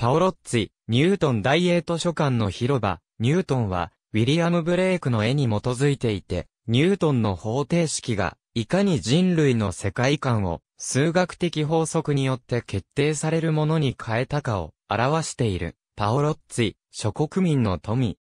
パオロッツィ、ニュートン大英図書館の広場、ニュートンは、ウィリアム・ブレイクの絵に基づいていて、ニュートンの方程式が、いかに人類の世界観を、数学的法則によって決定されるものに変えたかを、表している、パオロッツィ、諸国民の富。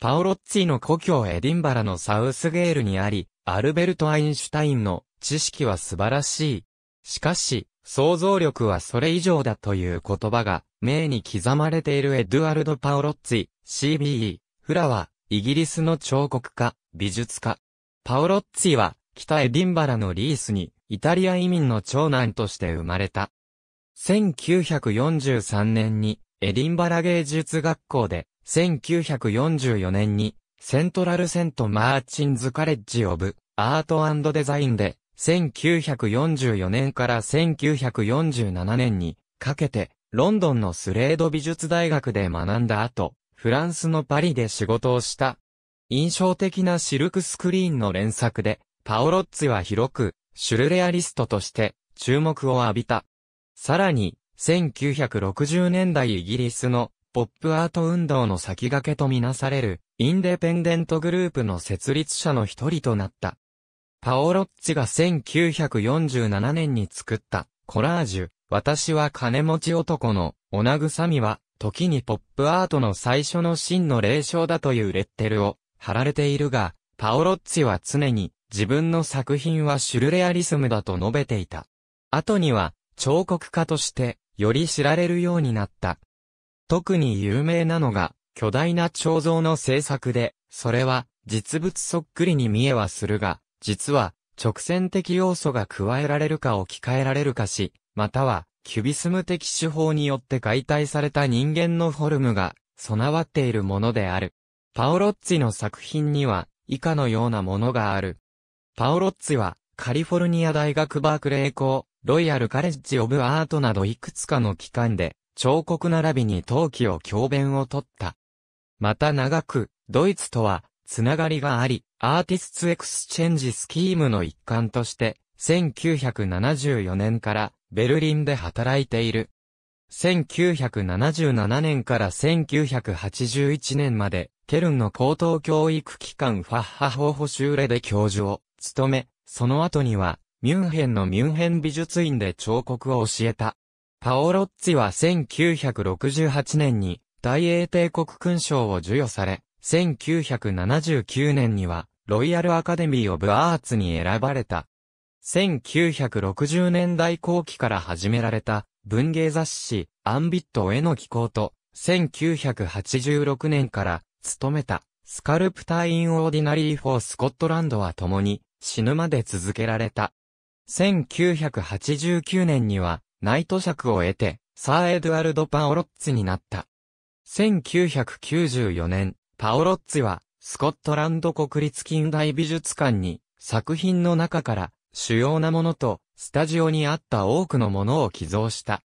パオロッツィの故郷エディンバラのサウスゲールにあり、アルベルト・アインシュタインの知識は素晴らしいしかし、想像力はそれ以上だという言葉が、名に刻まれているエドゥアルド・パオロッツィ、CBE、フラは、イギリスの彫刻家、美術家。パオロッツィは、北エディンバラのリースに、イタリア移民の長男として生まれた。1943年に、エディンバラ芸術学校で、1944年に、セントラルセント・マーチンズ・カレッジ・オブ・アートデザインで、1944年から1947年にかけて、ロンドンのスレード美術大学で学んだ後、フランスのパリで仕事をした。印象的なシルクスクリーンの連作で、パオロッツィは広く、シュルレアリストとして注目を浴びた。さらに、1960年代イギリスのポップアート運動の先駆けとみなされるインデペンデントグループの設立者の一人となった。パオロッチが1947年に作ったコラージュ、私は金持ち男のお慰みは、時にポップアートの最初の真の霊障だというレッテルを貼られているが、パオロッチは常に自分の作品はシュルレアリスムだと述べていた。後には彫刻家としてより知られるようになった。特に有名なのが巨大な彫像の制作で、それは実物そっくりに見えはするが、実は、直線的要素が加えられるか置き換えられるかし、または、キュビスム的手法によって解体された人間のフォルムが備わっているものである。パオロッツィの作品には以下のようなものがある。パオロッツィはカリフォルニア大学バークレー校、ロイヤルカレッジオブアートなどいくつかの機関で彫刻並びに陶器を教鞭を取った。また長く、ドイツとはつながりがあり、アーティスツエクスチェンジスキームの一環として、1974年からベルリンで働いている。1977年から1981年まで、ケルンの高等教育機関ファッハ法補修例レで教授を務め、その後には、ミュンヘンのミュンヘン美術院で彫刻を教えた。パオロッツィは1968年に大英帝国勲章を授与され、1979年には、ロイヤルアカデミー・オブ・アーツに選ばれた。1960年代後期から始められた文芸雑誌アンビットへの寄稿と1986年から勤めたスカルプタイン・オーディナリー・フォー・スコットランドは共に死ぬまで続けられた。1989年にはナイト尺を得てサー・エドゥアルド・パオロッツになった。1994年、パオロッツィは、スコットランド国立近代美術館に、作品の中から主要なものとスタジオにあった多くのものを寄贈した。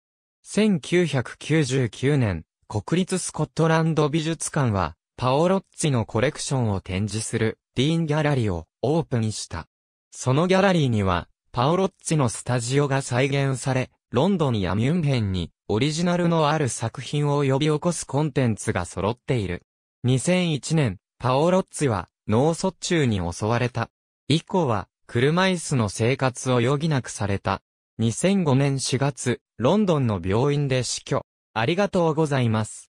1999年、国立スコットランド美術館は、パオロッツィのコレクションを展示するディーンギャラリーをオープンした。そのギャラリーには、パオロッツィのスタジオが再現され、ロンドンやミュンヘンにオリジナルのある作品を呼び起こすコンテンツが揃っている。2001年、パオロッツィは脳卒中に襲われた。以降は、車椅子の生活を余儀なくされた。2005年4月、ロンドンの病院で死去。ありがとうございます。